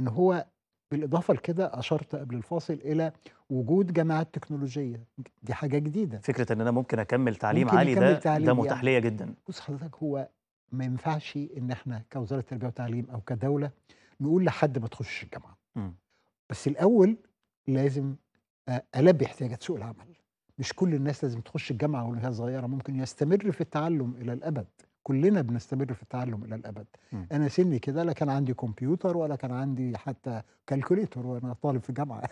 ان هو بالاضافه لكده اشرت قبل الفاصل الى وجود جامعات تكنولوجيه دي حاجه جديده فكره ان انا ممكن اكمل تعليم ممكن عالي أكمل ده تعليم ده متاح ليا يعني. جدا بص حضرتك هو ما ينفعش ان احنا كوزاره التربيه والتعليم او كدوله نقول لحد ما تخش الجامعه م. بس الاول لازم آه، البي احتياجات سوق العمل مش كل الناس لازم تخش الجامعه وهي صغيره ممكن يستمر في التعلم الى الابد كلنا بنستمر في التعلم الى الابد م. انا سني كده لا كان عندي كمبيوتر ولا كان عندي حتى كالكوليتر وانا طالب في جامعه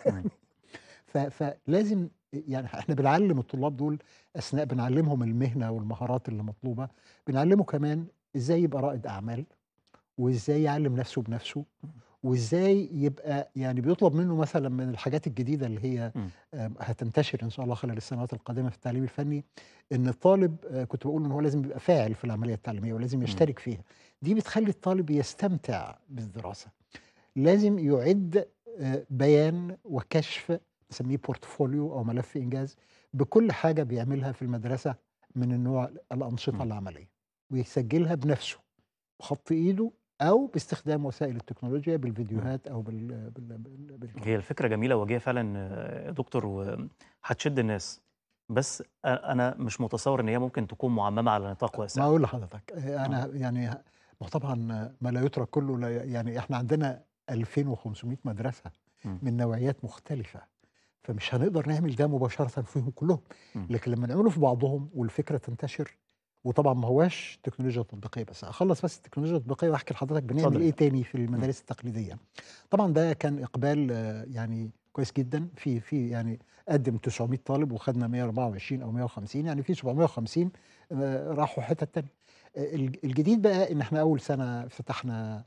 فلازم يعني احنا بنعلم الطلاب دول اثناء بنعلمهم المهنه والمهارات اللي مطلوبه بنعلمه كمان ازاي يبقى رائد اعمال وازاي يعلم نفسه بنفسه وازاي يبقى يعني بيطلب منه مثلا من الحاجات الجديده اللي هي هتنتشر ان شاء الله خلال السنوات القادمه في التعليم الفني ان الطالب آه، كنت بقول ان هو لازم يبقى فاعل في العمليه التعليميه ولازم يشترك فيها دي بتخلي الطالب يستمتع بالدراسه لازم يعد آه، بيان وكشف نسميه بورتفوليو او ملف انجاز بكل حاجه بيعملها في المدرسه من النوع الانشطه العمليه ويسجلها بنفسه بخط ايده او باستخدام وسائل التكنولوجيا بالفيديوهات او بال, بال... بال... بال... هي الفكره جميله وجايه فعلا آه، دكتور هتشد الناس بس انا مش متصور ان هي ممكن تكون معممه على نطاق واسع ما اقول لحضرتك آه، آه. انا يعني طبعا ما لا يترك كله لا يعني احنا عندنا 2500 مدرسه من نوعيات مختلفه فمش هنقدر نعمل ده مباشره فيهم كلهم لكن لما نعمله في بعضهم والفكره تنتشر وطبعا ما هواش تكنولوجيا تطبيقيه بس اخلص بس التكنولوجيا التطبيقيه واحكي لحضرتك بنعمل ايه تاني في المدارس التقليديه طبعا ده كان اقبال آه، يعني كويس جدا في في يعني قدم 900 طالب وخدنا 124 او 150 يعني في 750 آه، راحوا حتت تانية آه، الجديد بقى ان احنا اول سنه فتحنا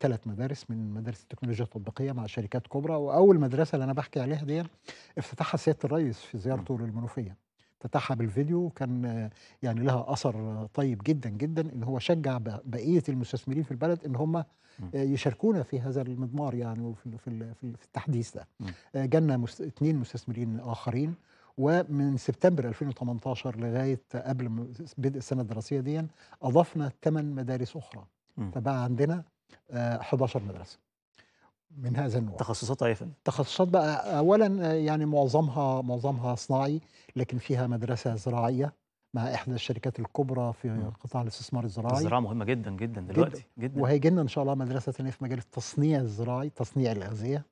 ثلاث مدارس من مدارس التكنولوجيا التطبيقيه مع شركات كبرى واول مدرسه اللي انا بحكي عليها دي افتتحها سياده الرئيس في زيارته للمنوفيه افتتحها بالفيديو كان يعني لها اثر طيب جدا جدا ان هو شجع بقيه المستثمرين في البلد ان هم آه، يشاركونا في هذا المضمار يعني وفي في في التحديث ده آه، جالنا اثنين مستثمرين اخرين ومن سبتمبر 2018 لغايه قبل بدء السنه الدراسيه دي اضفنا ثمان مدارس اخرى فبقى عندنا 11 آه، مدرسه من هذا النوع تخصصات يا فندم تخصصات بقى اولا يعني معظمها معظمها صناعي لكن فيها مدرسه زراعيه مع احدى الشركات الكبرى في قطاع الاستثمار الزراعي الزراعه مهمه جدا جدا دلوقتي جدا, جدا. وهيجي لنا ان شاء الله مدرسه ثانيه في مجال التصنيع الزراعي تصنيع الاغذيه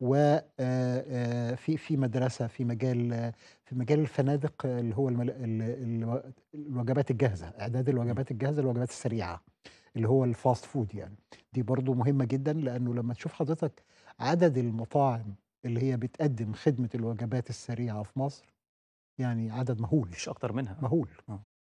و آه، آه، في في مدرسه في مجال في مجال الفنادق اللي هو الوجبات الجاهزه اعداد الوجبات الجاهزه الوجبات السريعه اللي هو الفاست فود يعني دي برضو مهمة جدا لأنه لما تشوف حضرتك عدد المطاعم اللي هي بتقدم خدمة الوجبات السريعة في مصر يعني عدد مهول مش أكتر منها مهول آه.